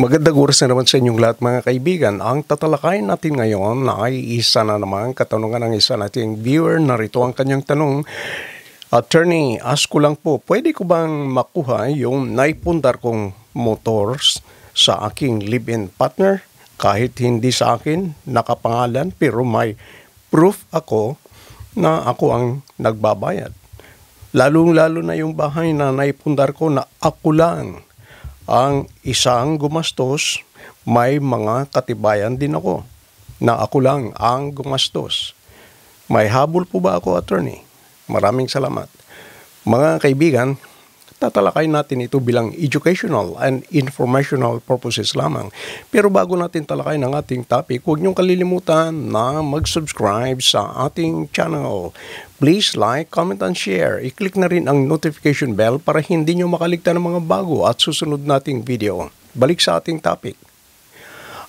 Magandang oras na naman sa inyong lahat mga kaibigan. Ang tatalakayin natin ngayon ay isa na naman katanungan ng isa nating viewer. Narito ang kanyang tanong. Attorney, ask ko lang po, pwede ko bang makuha yung naipundar kong motors sa aking live-in partner? Kahit hindi sa akin nakapangalan pero may proof ako na ako ang nagbabayad. Lalong-lalo na yung bahay na naipundar ko na ako lang ang isang gumastos, may mga katibayan din ako na ako lang ang gumastos. May habol po ba ako, attorney? Maraming salamat. Mga kaibigan, tatalakay natin ito bilang educational and informational purposes lamang. Pero bago natin talakay ng ating topic, huwag niyong kalilimutan na mag-subscribe sa ating channel. Please like, comment, and share. I-click na rin ang notification bell para hindi niyo makaligtan ng mga bago at susunod nating video. Balik sa ating topic.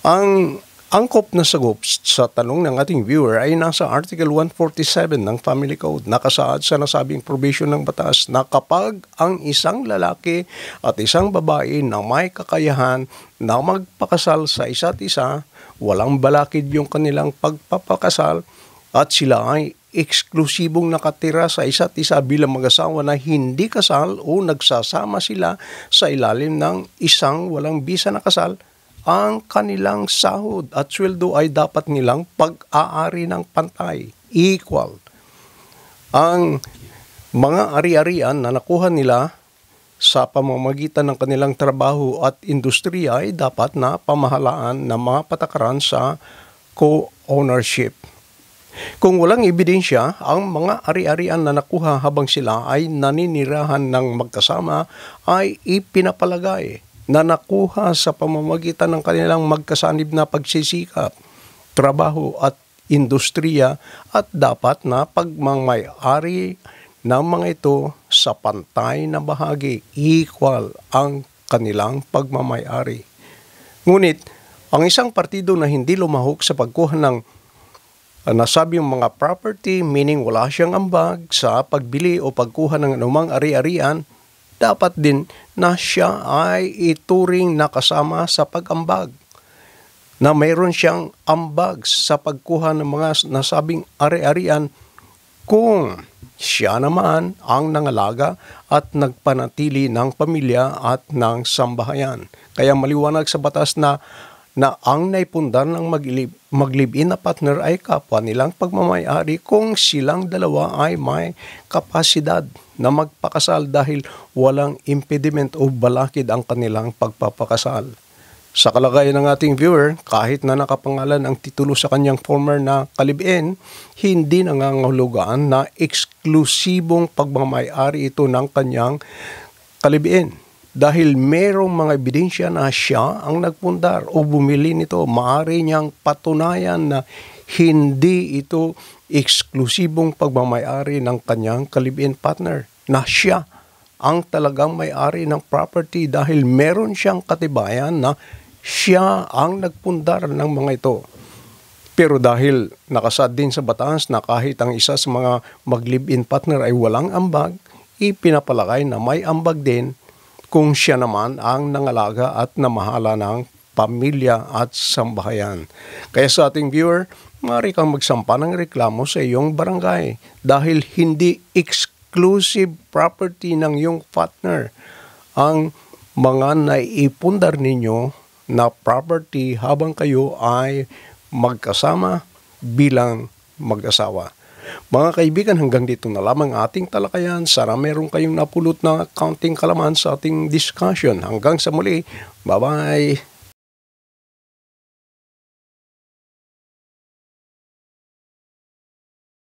Ang Angkop na sagot sa tanong ng ating viewer ay nasa Article 147 ng Family Code. Nakasaad sa nasabing provision ng batas na kapag ang isang lalaki at isang babae na may kakayahan na magpakasal sa isa't isa, walang balakid yung kanilang pagpapakasal at sila ay eksklusibong nakatira sa isa't isa bilang mag-asawa na hindi kasal o nagsasama sila sa ilalim ng isang walang bisa na kasal – ang kanilang sahod at sweldo ay dapat nilang pag-aari ng pantay, equal. Ang mga ari-arian na nakuha nila sa pamamagitan ng kanilang trabaho at industriya ay dapat na pamahalaan na mga patakaran sa co-ownership. Kung walang ebidensya, ang mga ari-arian na nakuha habang sila ay naninirahan ng magkasama ay ipinapalagay na nakuha sa pamamagitan ng kanilang magkasanib na pagsisikap, trabaho at industriya at dapat na pagmamay-ari ng mga ito sa pantay na bahagi equal ang kanilang pagmamay-ari. Ngunit, ang isang partido na hindi lumahok sa pagkuha ng uh, ah, nasabi yung mga property, meaning wala siyang ambag sa pagbili o pagkuha ng anumang ari-arian, dapat din na siya ay ituring na kasama sa ambag na mayroon siyang ambag sa pagkuha ng mga nasabing ari-arian kung siya naman ang nangalaga at nagpanatili ng pamilya at ng sambahayan. Kaya maliwanag sa batas na na ang naipundar ng mag-live-in na partner ay kapwa nilang pagmamayari kung silang dalawa ay may kapasidad na magpakasal dahil walang impediment o balakid ang kanilang pagpapakasal. Sa kalagayan ng ating viewer, kahit na nakapangalan ang titulo sa kanyang former na kalibin, hindi nangangahulugan na eksklusibong pagmamayari ito ng kanyang kalibin dahil merong mga ebidensya na siya ang nagpundar o bumili nito. Maari niyang patunayan na hindi ito eksklusibong pagmamayari ng kanyang kalibin partner na siya ang talagang may-ari ng property dahil meron siyang katibayan na siya ang nagpundar ng mga ito. Pero dahil nakasad din sa batas na kahit ang isa sa mga mag-live-in partner ay walang ambag, ipinapalakay na may ambag din kung siya naman ang nangalaga at namahala ng pamilya at sambahayan. Kaya sa ating viewer, maaari kang magsampa ng reklamo sa iyong barangay dahil hindi exclusive property ng iyong partner ang mga naiipundar ninyo na property habang kayo ay magkasama bilang mag-asawa. Mga kaibigan, hanggang dito na lamang ating talakayan. Sana meron kayong napulot na counting kalaman sa ating discussion. Hanggang sa muli, bye-bye!